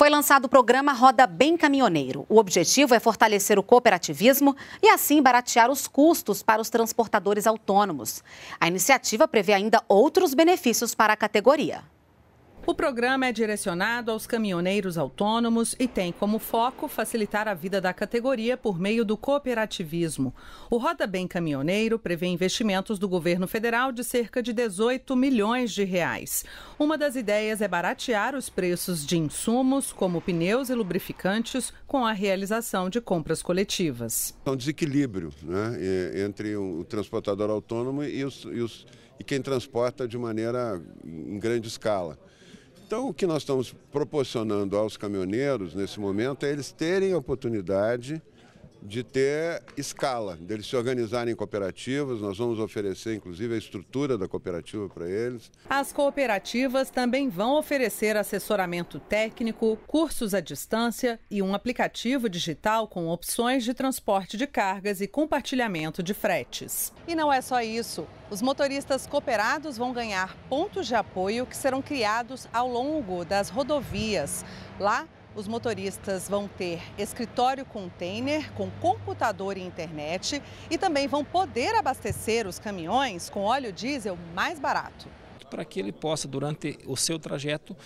foi lançado o programa Roda Bem Caminhoneiro. O objetivo é fortalecer o cooperativismo e, assim, baratear os custos para os transportadores autônomos. A iniciativa prevê ainda outros benefícios para a categoria. O programa é direcionado aos caminhoneiros autônomos e tem como foco facilitar a vida da categoria por meio do cooperativismo. O Roda Bem Caminhoneiro prevê investimentos do governo federal de cerca de 18 milhões de reais. Uma das ideias é baratear os preços de insumos, como pneus e lubrificantes, com a realização de compras coletivas. É um desequilíbrio né, entre o transportador autônomo e, os, e, os, e quem transporta de maneira em grande escala. Então, o que nós estamos proporcionando aos caminhoneiros nesse momento é eles terem a oportunidade de ter escala, deles se organizarem em cooperativas, nós vamos oferecer inclusive a estrutura da cooperativa para eles. As cooperativas também vão oferecer assessoramento técnico, cursos à distância e um aplicativo digital com opções de transporte de cargas e compartilhamento de fretes. E não é só isso. Os motoristas cooperados vão ganhar pontos de apoio que serão criados ao longo das rodovias. Lá, os motoristas vão ter escritório container com computador e internet e também vão poder abastecer os caminhões com óleo diesel mais barato. Para que ele possa, durante o seu trajeto,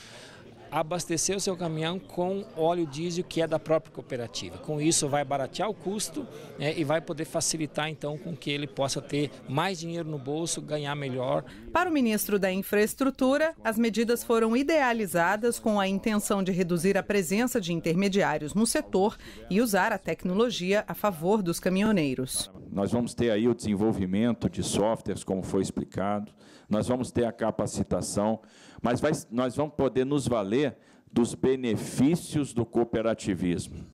abastecer o seu caminhão com óleo diesel que é da própria cooperativa. Com isso vai baratear o custo né, e vai poder facilitar então com que ele possa ter mais dinheiro no bolso, ganhar melhor. Para o ministro da Infraestrutura, as medidas foram idealizadas com a intenção de reduzir a presença de intermediários no setor e usar a tecnologia a favor dos caminhoneiros. Nós vamos ter aí o desenvolvimento de softwares, como foi explicado, nós vamos ter a capacitação, mas vai, nós vamos poder nos valer dos benefícios do cooperativismo.